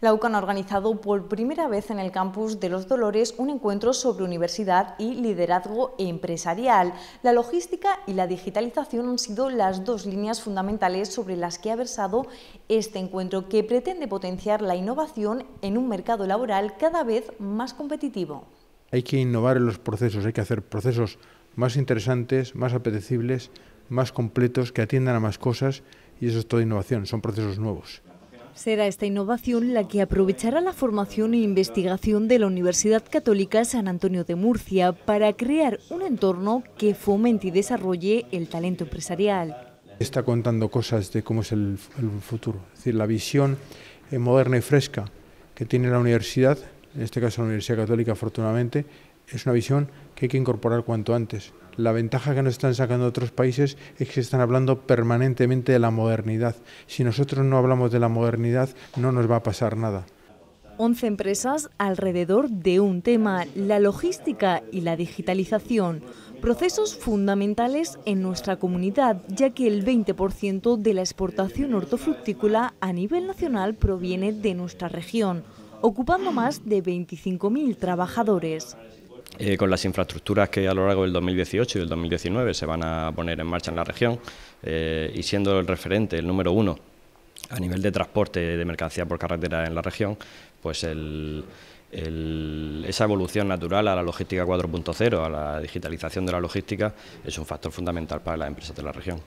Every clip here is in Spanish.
La UCAN ha organizado por primera vez en el campus de Los Dolores un encuentro sobre universidad y liderazgo empresarial. La logística y la digitalización han sido las dos líneas fundamentales sobre las que ha versado este encuentro, que pretende potenciar la innovación en un mercado laboral cada vez más competitivo. Hay que innovar en los procesos, hay que hacer procesos más interesantes, más apetecibles, más completos, que atiendan a más cosas y eso es toda innovación, son procesos nuevos. Será esta innovación la que aprovechará la formación e investigación de la Universidad Católica San Antonio de Murcia para crear un entorno que fomente y desarrolle el talento empresarial está contando cosas de cómo es el, futuro, es decir, la visión eh, moderna y fresca que tiene la universidad, en este caso la Universidad Católica afortunadamente, es una visión que hay que incorporar cuanto antes. La ventaja que nos están sacando otros países es que están hablando permanentemente de la modernidad. Si nosotros no hablamos de la modernidad, no nos va a pasar nada. 11 empresas alrededor de un tema, la logística y la digitalización, procesos fundamentales en nuestra comunidad, ya que el 20% de la exportación hortofrutícola a nivel nacional proviene de nuestra región, ocupando más de 25.000 trabajadores. Eh, con las infraestructuras que a lo largo del 2018 y del 2019 se van a poner en marcha en la región eh, y siendo el referente, el número uno a nivel de transporte de mercancía por carretera en la región, pues el, esa evolución natural a la logística 4.0, a la digitalización de la logística, es un factor fundamental para las empresas de la región.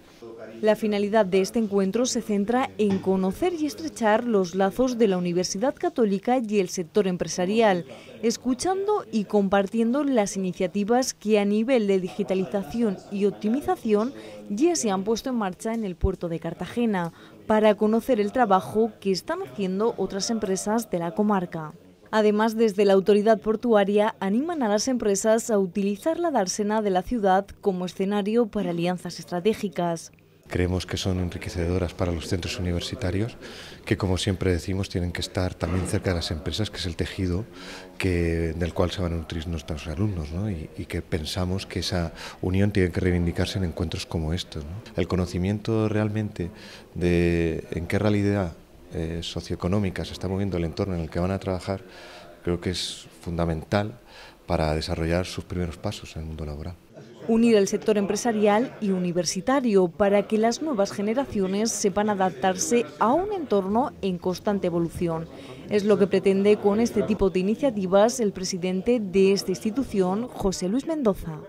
La finalidad de este encuentro se centra en conocer y estrechar los lazos de la Universidad Católica y el sector empresarial, escuchando y compartiendo las iniciativas que a nivel de digitalización y optimización ya se han puesto en marcha en el puerto de Cartagena, para conocer el trabajo que están haciendo otras empresas de la comarca. Además, desde la autoridad portuaria animan a las empresas a utilizar la dársena de la ciudad como escenario para alianzas estratégicas. Creemos que son enriquecedoras para los centros universitarios, que como siempre decimos tienen que estar también cerca de las empresas, que es el tejido que, del cual se van a nutrir nuestros alumnos, y, que pensamos que esa unión tiene que reivindicarse en encuentros como estos. El conocimiento realmente de en qué realidad eh, socioeconómicas, se está moviendo el entorno en el que van a trabajar, creo que es fundamental para desarrollar sus primeros pasos en el mundo laboral. Unir el sector empresarial y universitario para que las nuevas generaciones sepan adaptarse a un entorno en constante evolución. Es lo que pretende con este tipo de iniciativas el presidente de esta institución, José Luis Mendoza.